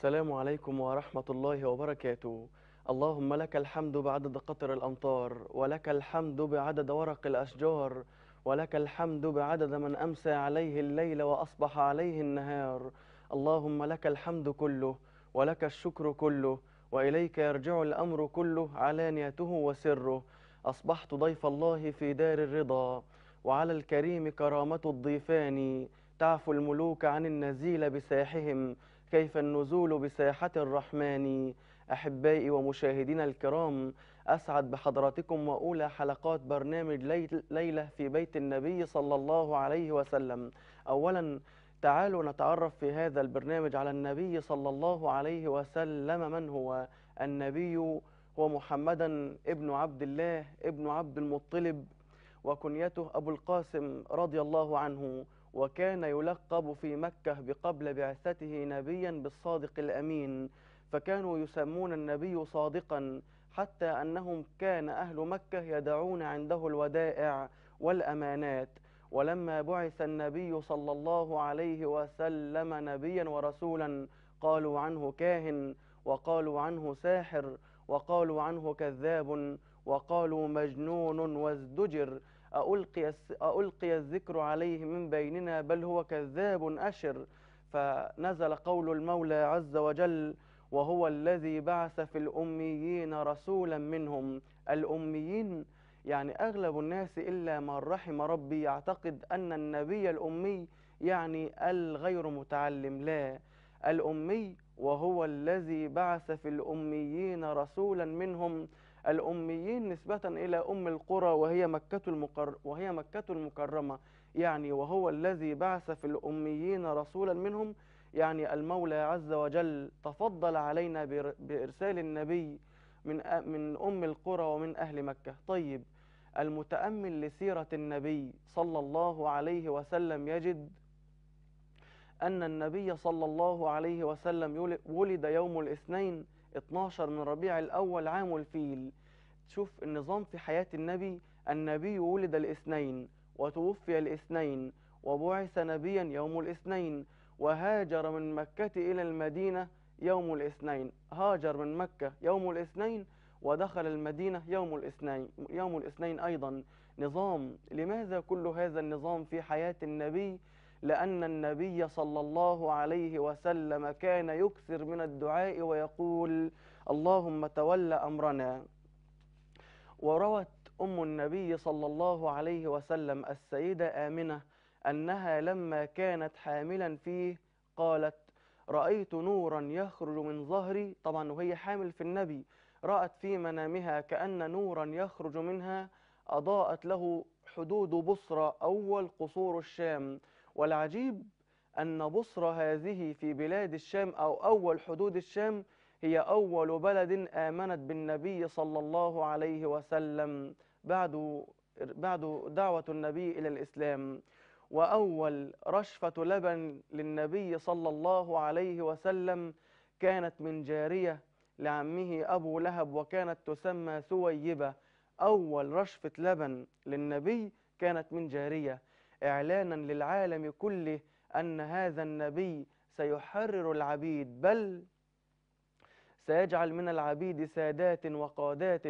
السلام عليكم ورحمة الله وبركاته اللهم لك الحمد بعدد قطر الأمطار ولك الحمد بعدد ورق الأشجار ولك الحمد بعدد من أمسى عليه الليل وأصبح عليه النهار اللهم لك الحمد كله ولك الشكر كله وإليك يرجع الأمر كله علانيته وسره أصبحت ضيف الله في دار الرضا وعلى الكريم كرامة الضيفان تعفو الملوك عن النزيل بساحهم كيف النزول بساحة الرحمن أحبائي ومشاهدينا الكرام أسعد بحضراتكم وأولى حلقات برنامج ليلة في بيت النبي صلى الله عليه وسلم أولا تعالوا نتعرف في هذا البرنامج على النبي صلى الله عليه وسلم من هو النبي هو محمدا ابن عبد الله ابن عبد المطلب وكنيته أبو القاسم رضي الله عنه وكان يلقب في مكة بقبل بعثته نبيا بالصادق الأمين فكانوا يسمون النبي صادقا حتى أنهم كان أهل مكة يدعون عنده الودائع والأمانات ولما بعث النبي صلى الله عليه وسلم نبيا ورسولا قالوا عنه كاهن وقالوا عنه ساحر وقالوا عنه كذاب وقالوا مجنون وازدجر ألقي, ألقي الذكر عليه من بيننا بل هو كذاب أشر فنزل قول المولى عز وجل وهو الذي بعث في الأميين رسولا منهم الأميين يعني أغلب الناس إلا من رحم ربي يعتقد أن النبي الأمي يعني الغير متعلم لا الأمي وهو الذي بعث في الأميين رسولا منهم الأميين نسبة إلى أم القرى وهي مكة, المقر وهي مكة المكرمة يعني وهو الذي بعث في الأميين رسولا منهم يعني المولى عز وجل تفضل علينا بإرسال النبي من من أم القرى ومن أهل مكة طيب المتأمل لسيرة النبي صلى الله عليه وسلم يجد أن النبي صلى الله عليه وسلم ولد يوم الاثنين 12 من ربيع الأول عام الفيل تشوف النظام في حياة النبي النبي ولد الاثنين وتوفي الاثنين وبعث نبيا يوم الاثنين وهاجر من مكة إلى المدينة يوم الاثنين هاجر من مكة يوم الاثنين ودخل المدينة يوم الاثنين يوم الاثنين أيضا نظام لماذا كل هذا النظام في حياة النبي لأن النبي صلى الله عليه وسلم كان يكثر من الدعاء ويقول اللهم تول أمرنا وروت أم النبي صلى الله عليه وسلم السيدة آمنة أنها لما كانت حاملا فيه قالت رأيت نورا يخرج من ظهري طبعا وهي حامل في النبي رأت في منامها كأن نورا يخرج منها أضاءت له حدود بصرى أول قصور الشام والعجيب أن بصرى هذه في بلاد الشام أو أول حدود الشام هي أول بلد آمنت بالنبي صلى الله عليه وسلم بعد بعد دعوة النبي إلى الإسلام وأول رشفة لبن للنبي صلى الله عليه وسلم كانت من جارية لعمه أبو لهب وكانت تسمى ثويبة أول رشفة لبن للنبي كانت من جارية إعلانا للعالم كله أن هذا النبي سيحرر العبيد بل سيجعل من العبيد سادات وقادات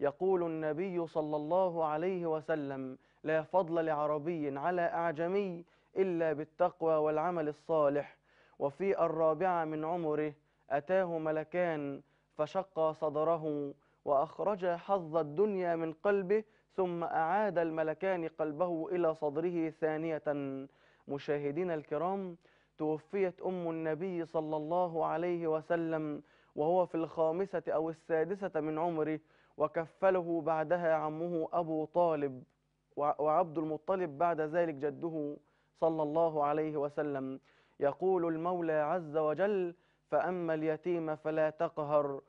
يقول النبي صلى الله عليه وسلم لا فضل لعربي على أعجمي إلا بالتقوى والعمل الصالح وفي الرابعة من عمره أتاه ملكان فشق صدره وأخرج حظ الدنيا من قلبه ثم أعاد الملكان قلبه إلى صدره ثانية مشاهدين الكرام توفيت أم النبي صلى الله عليه وسلم وهو في الخامسة أو السادسة من عمره وكفله بعدها عمه أبو طالب وعبد المطلب بعد ذلك جده صلى الله عليه وسلم يقول المولى عز وجل فأما اليتيم فلا تقهر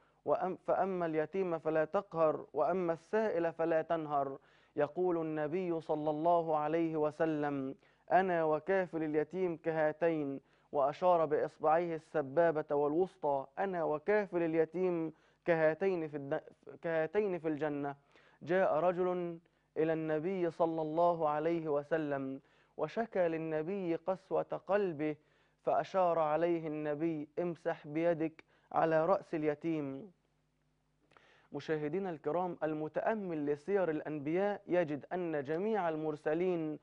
فأما اليتيم فلا تقهر وأما السائل فلا تنهر يقول النبي صلى الله عليه وسلم أنا وكافل اليتيم كهاتين وأشار بإصبعيه السبابة والوسطى أنا وكافل اليتيم كهاتين في, الد... كهاتين في الجنة جاء رجل إلى النبي صلى الله عليه وسلم وشكى للنبي قسوة قلبه فأشار عليه النبي امسح بيدك على رأس اليتيم مشاهدين الكرام المتأمل لسير الأنبياء يجد أن جميع المرسلين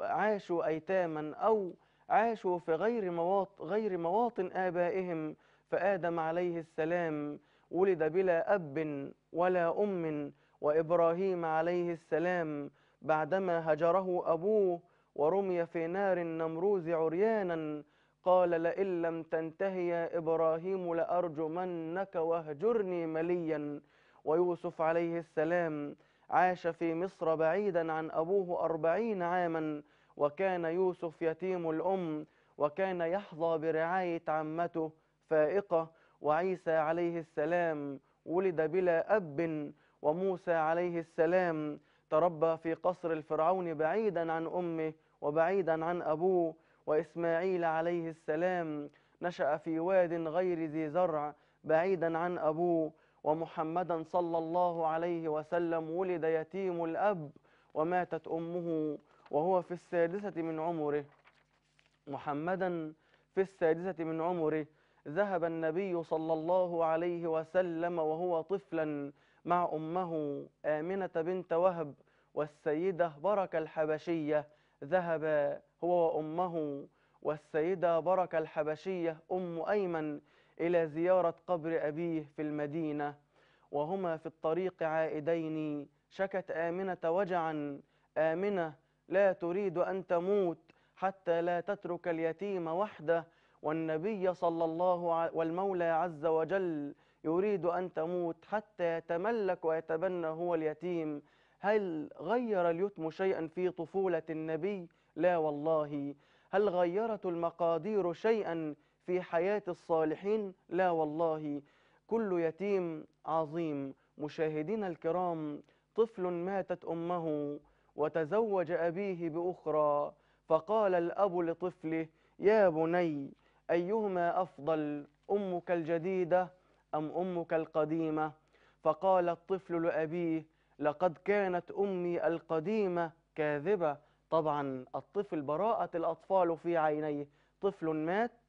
عاشوا أيتاما أو عاشوا في غير مواطن, غير مواطن آبائهم فآدم عليه السلام ولد بلا أب ولا أم وإبراهيم عليه السلام بعدما هجره أبوه ورمي في نار النمروز عريانا قال لئن لم تنتهي يا إبراهيم لأرجمنك واهجرني مليا ويوسف عليه السلام عاش في مصر بعيدا عن أبوه أربعين عاما وكان يوسف يتيم الأم وكان يحظى برعاية عمته فائقة وعيسى عليه السلام ولد بلا أب وموسى عليه السلام تربى في قصر الفرعون بعيدا عن أمه وبعيدا عن أبوه وإسماعيل عليه السلام نشأ في واد غير ذي زرع بعيدا عن أبوه ومحمدا صلى الله عليه وسلم ولد يتيم الأب وماتت أمه وهو في السادسة من عمره محمدا في السادسة من عمره ذهب النبي صلى الله عليه وسلم وهو طفلا مع أمه آمنة بنت وهب والسيدة بركة الحبشية ذهبا هو وأمه والسيدة بركة الحبشية أم أيمن إلى زيارة قبر أبيه في المدينة وهما في الطريق عائدين شكت آمنة وجعا آمنة لا تريد أن تموت حتى لا تترك اليتيم وحده والنبي صلى الله والمولى عز وجل يريد أن تموت حتى يتملك ويتبنى هو اليتيم هل غير اليتم شيئا في طفولة النبي؟ لا والله هل غيرت المقادير شيئا في حياة الصالحين لا والله كل يتيم عظيم مشاهدين الكرام طفل ماتت أمه وتزوج أبيه بأخرى فقال الأب لطفله يا بني أيهما أفضل أمك الجديدة أم أمك القديمة فقال الطفل لأبيه لقد كانت أمي القديمة كاذبة طبعا الطفل براءة الأطفال في عينيه طفل مات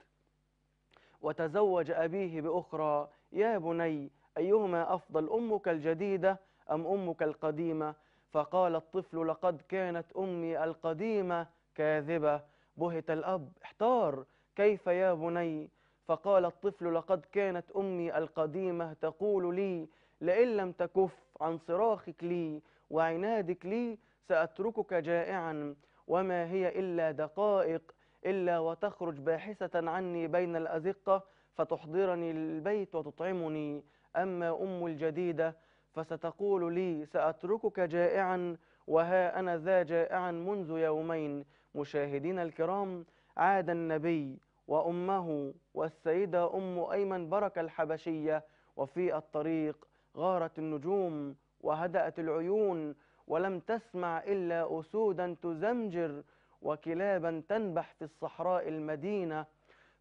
وتزوج أبيه بأخرى يا بني أيهما أفضل أمك الجديدة أم أمك القديمة فقال الطفل لقد كانت أمي القديمة كاذبة بهت الأب احتار كيف يا بني فقال الطفل لقد كانت أمي القديمة تقول لي لئن لم تكف عن صراخك لي وعنادك لي سأتركك جائعا وما هي إلا دقائق إلا وتخرج باحثة عني بين الأزقة فتحضرني البيت وتطعمني أما أم الجديدة فستقول لي سأتركك جائعا وها أنا ذا جائعا منذ يومين مشاهدين الكرام عاد النبي وأمه والسيدة أم أيمن بركة الحبشية وفي الطريق غارت النجوم وهدأت العيون ولم تسمع إلا أسودا تزمجر وكلابا تنبح في الصحراء المدينة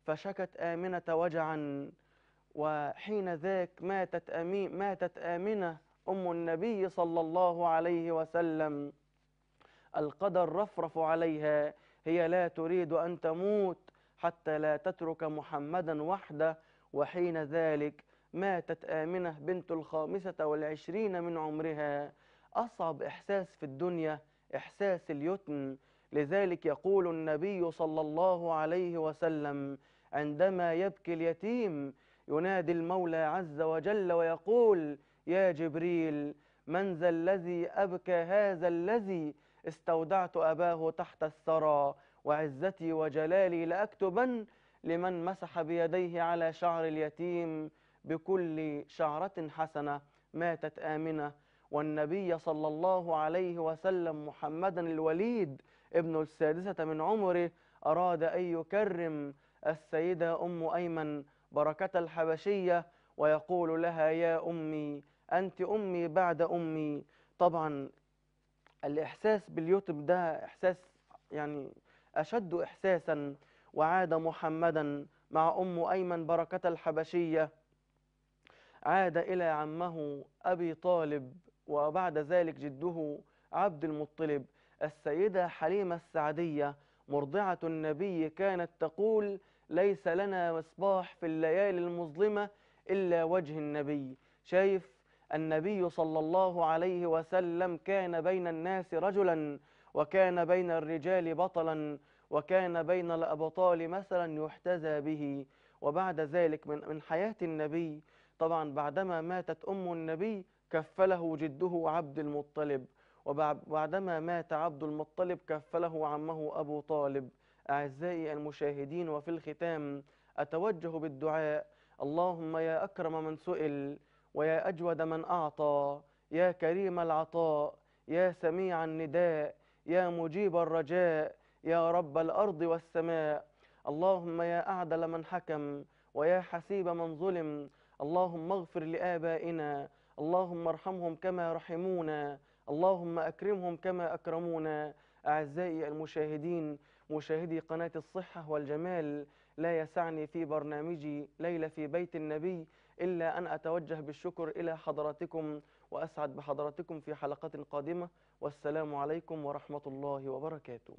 فشكت آمنة وجعا وحين ذاك ماتت, أمي ماتت آمنة أم النبي صلى الله عليه وسلم القدر رفرف عليها هي لا تريد أن تموت حتى لا تترك محمدا وحده وحين ذلك ماتت آمنة بنت الخامسة والعشرين من عمرها أصعب إحساس في الدنيا إحساس اليتم لذلك يقول النبي صلى الله عليه وسلم عندما يبكي اليتيم ينادي المولى عز وجل ويقول يا جبريل من ذا الذي أبكى هذا الذي استودعت أباه تحت الثرى وعزتي وجلالي لأكتبن لمن مسح بيديه على شعر اليتيم بكل شعرة حسنة ماتت آمنة والنبي صلى الله عليه وسلم محمدا الوليد ابن السادسة من عمره أراد أن يكرم السيدة أم أيمن بركة الحبشية ويقول لها يا أمي أنت أمي بعد أمي طبعا الإحساس باليوتيوب ده إحساس يعني أشد إحساسا وعاد محمدا مع أم أيمن بركة الحبشية عاد إلى عمه أبي طالب وبعد ذلك جده عبد المطلب السيدة حليمة السعدية مرضعة النبي كانت تقول ليس لنا مصباح في الليالي المظلمة إلا وجه النبي شايف النبي صلى الله عليه وسلم كان بين الناس رجلا وكان بين الرجال بطلا وكان بين الأبطال مثلا يحتذى به وبعد ذلك من من حياة النبي طبعا بعدما ماتت أم النبي كفله جده عبد المطلب وبعدما مات عبد المطلب كفله عمه أبو طالب أعزائي المشاهدين وفي الختام أتوجه بالدعاء اللهم يا أكرم من سئل ويا أجود من أعطى يا كريم العطاء يا سميع النداء يا مجيب الرجاء يا رب الأرض والسماء اللهم يا أعدل من حكم ويا حسيب من ظلم اللهم اغفر لآبائنا اللهم ارحمهم كما رحمونا اللهم أكرمهم كما أكرمونا أعزائي المشاهدين مشاهدي قناة الصحة والجمال لا يسعني في برنامجي ليلة في بيت النبي إلا أن أتوجه بالشكر إلى حضراتكم وأسعد بحضراتكم في حلقات قادمة والسلام عليكم ورحمة الله وبركاته